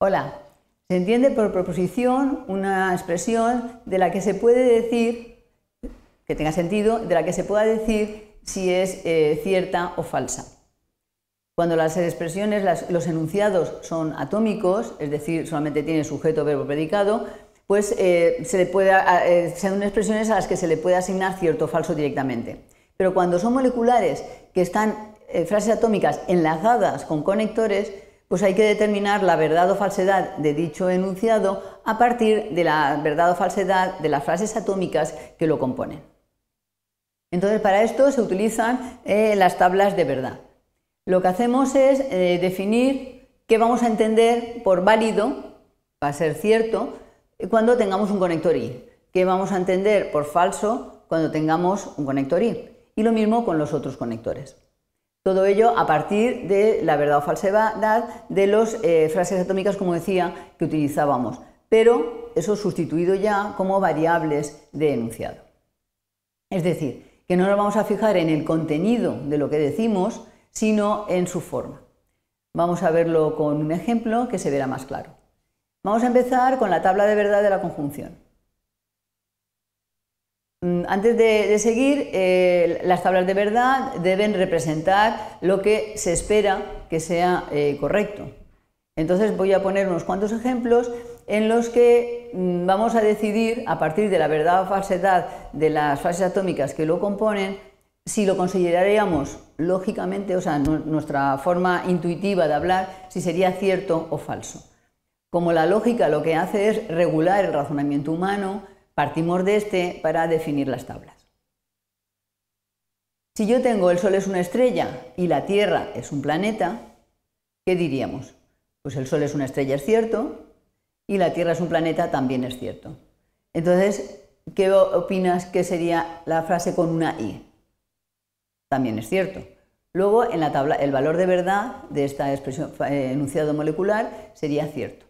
Hola. Se entiende por proposición una expresión de la que se puede decir, que tenga sentido, de la que se pueda decir si es eh, cierta o falsa. Cuando las expresiones, los enunciados son atómicos, es decir, solamente tienen sujeto, verbo, predicado, pues eh, se le puede, eh, son expresiones a las que se le puede asignar cierto o falso directamente. Pero cuando son moleculares, que están frases atómicas enlazadas con conectores, pues hay que determinar la verdad o falsedad de dicho enunciado a partir de la verdad o falsedad de las frases atómicas que lo componen. Entonces, para esto se utilizan eh, las tablas de verdad. Lo que hacemos es eh, definir qué vamos a entender por válido, va a ser cierto, cuando tengamos un conector i, qué vamos a entender por falso cuando tengamos un conector i, y lo mismo con los otros conectores. Todo ello a partir de la verdad o falsedad de las eh, frases atómicas, como decía, que utilizábamos, pero eso sustituido ya como variables de enunciado. Es decir, que no nos vamos a fijar en el contenido de lo que decimos, sino en su forma. Vamos a verlo con un ejemplo que se verá más claro. Vamos a empezar con la tabla de verdad de la conjunción. Mm, antes de, seguir, eh, las tablas de verdad deben representar lo que se espera que sea eh, correcto. Entonces voy a poner unos cuantos ejemplos en los que mm, vamos a decidir, a partir de la verdad o falsedad de las fases atómicas que lo componen, si lo consideraríamos lógicamente, o sea, nuestra forma intuitiva de hablar, si sería cierto o falso. Como la lógica lo que hace es regular el razonamiento humano, Partimos de este para definir las tablas. Si yo tengo el Sol es una estrella y la Tierra es un planeta, ¿qué diríamos? Pues el Sol es una estrella, es cierto, y la Tierra es un planeta, también es cierto. Entonces, ¿qué opinas que sería la frase con una I? También es cierto. Luego, en la tabla, el valor de verdad de esta expresión eh, enunciado molecular sería cierto.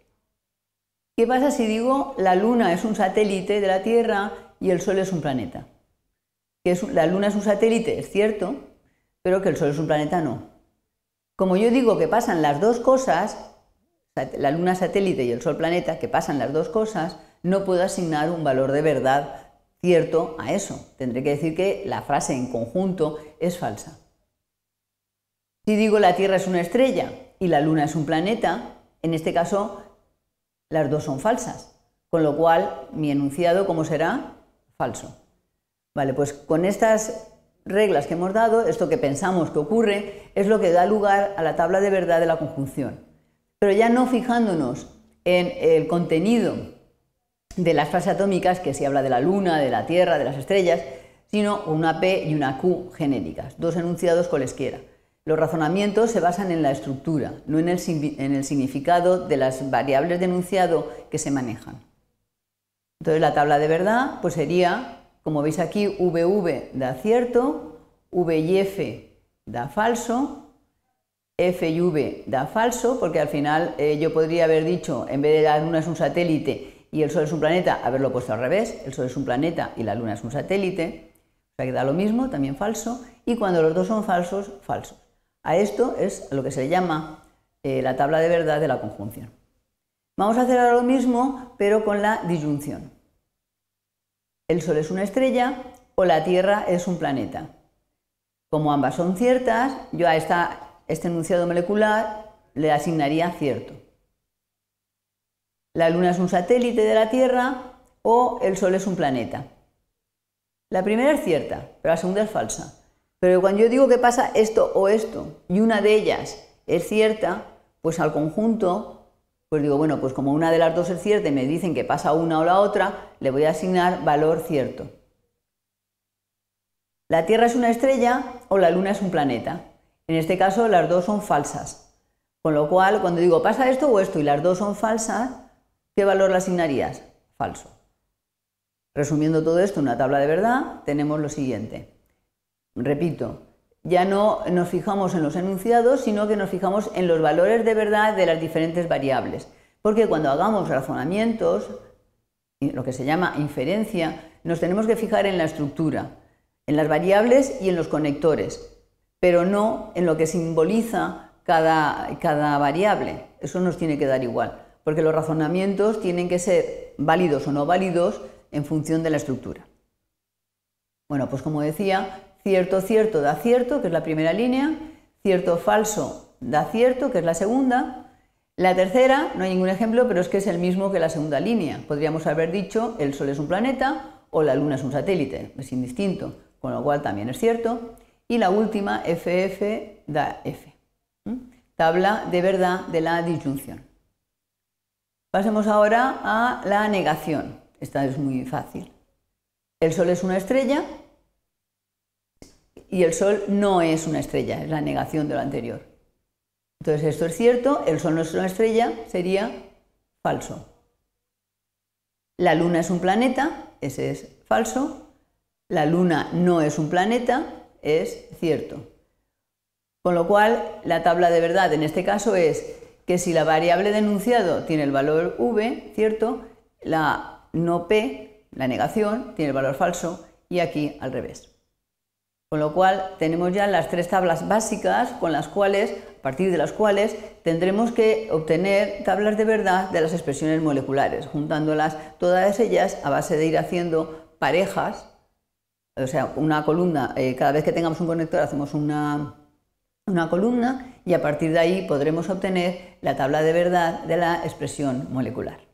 ¿Qué pasa si digo la Luna es un satélite de la Tierra y el Sol es un planeta? Que la Luna es un satélite, es cierto, pero que el Sol es un planeta no. Como yo digo que pasan las dos cosas, la Luna satélite y el Sol planeta, que pasan las dos cosas, no puedo asignar un valor de verdad cierto a eso. Tendré que decir que la frase en conjunto es falsa. Si digo la Tierra es una estrella y la Luna es un planeta, en este caso las dos son falsas. Con lo cual, mi enunciado, ¿cómo será? Falso. Vale, pues con estas reglas que hemos dado, esto que pensamos que ocurre, es lo que da lugar a la tabla de verdad de la conjunción. Pero ya no fijándonos en el contenido de las frases atómicas, que se habla de la luna, de la tierra, de las estrellas, sino una P y una Q genéricas, dos enunciados cualesquiera. Los razonamientos se basan en la estructura, no en el, significado de las variables de enunciado que se manejan. Entonces la tabla de verdad pues sería, como veis aquí, VV da cierto, V y da falso, F y V da falso, porque al final eh, yo podría haber dicho, en vez de la Luna es un satélite y el Sol es un planeta, haberlo puesto al revés, el Sol es un planeta y la Luna es un satélite, o sea que da lo mismo, también falso, y cuando los dos son falsos, falsos. A esto es lo que se le llama eh, la tabla de verdad de la conjunción. Vamos a hacer ahora lo mismo, pero con la disyunción. El Sol es una estrella o la Tierra es un planeta. Como ambas son ciertas, yo a este enunciado molecular le asignaría cierto. La Luna es un satélite de la Tierra o el Sol es un planeta. La primera es cierta, pero la segunda es falsa. Pero cuando yo digo que pasa esto o esto, y una de ellas es cierta, pues al conjunto, pues digo, bueno, pues como una de las dos es cierta y me dicen que pasa una o la otra, le voy a asignar valor cierto. La Tierra es una estrella o la Luna es un planeta. En este caso, las dos son falsas. Con lo cual, cuando digo pasa esto o esto y las dos son falsas, ¿qué valor le asignarías? Falso. Resumiendo todo esto, en una tabla de verdad, tenemos lo siguiente repito, ya no nos fijamos en los enunciados, sino que nos fijamos en los valores de verdad de las diferentes variables. Porque cuando hagamos razonamientos, lo que se llama inferencia, nos tenemos que fijar en la estructura, en las variables y en los conectores, pero no en lo que simboliza cada, variable. Eso nos tiene que dar igual, porque los razonamientos tienen que ser válidos o no válidos en función de la estructura. Bueno, pues como decía, Cierto, cierto, da cierto, que es la primera línea. Cierto, falso, da cierto, que es la segunda. La tercera, no hay ningún ejemplo, pero es que es el mismo que la segunda línea. Podríamos haber dicho el Sol es un planeta o la Luna es un satélite, es indistinto, con lo cual también es cierto. Y la última, FF da F. Tabla de verdad de la disyunción. Pasemos ahora a la negación. Esta es muy fácil. El Sol es una estrella, y el Sol no es una estrella, es la negación de lo anterior. Entonces, esto es cierto, el Sol no es una estrella, sería falso. La Luna es un planeta, ese es falso. La Luna no es un planeta, es cierto. Con lo cual, la tabla de verdad en este caso es que si la variable denunciado tiene el valor v, cierto, la no p, la negación, tiene el valor falso y aquí al revés. Con lo cual tenemos ya las tres tablas básicas con las cuales, a partir de las cuales, tendremos que obtener tablas de verdad de las expresiones moleculares, juntándolas todas ellas a base de ir haciendo parejas, o sea, una columna, eh, cada vez que tengamos un conector hacemos una columna y a partir de ahí podremos obtener la tabla de verdad de la expresión molecular.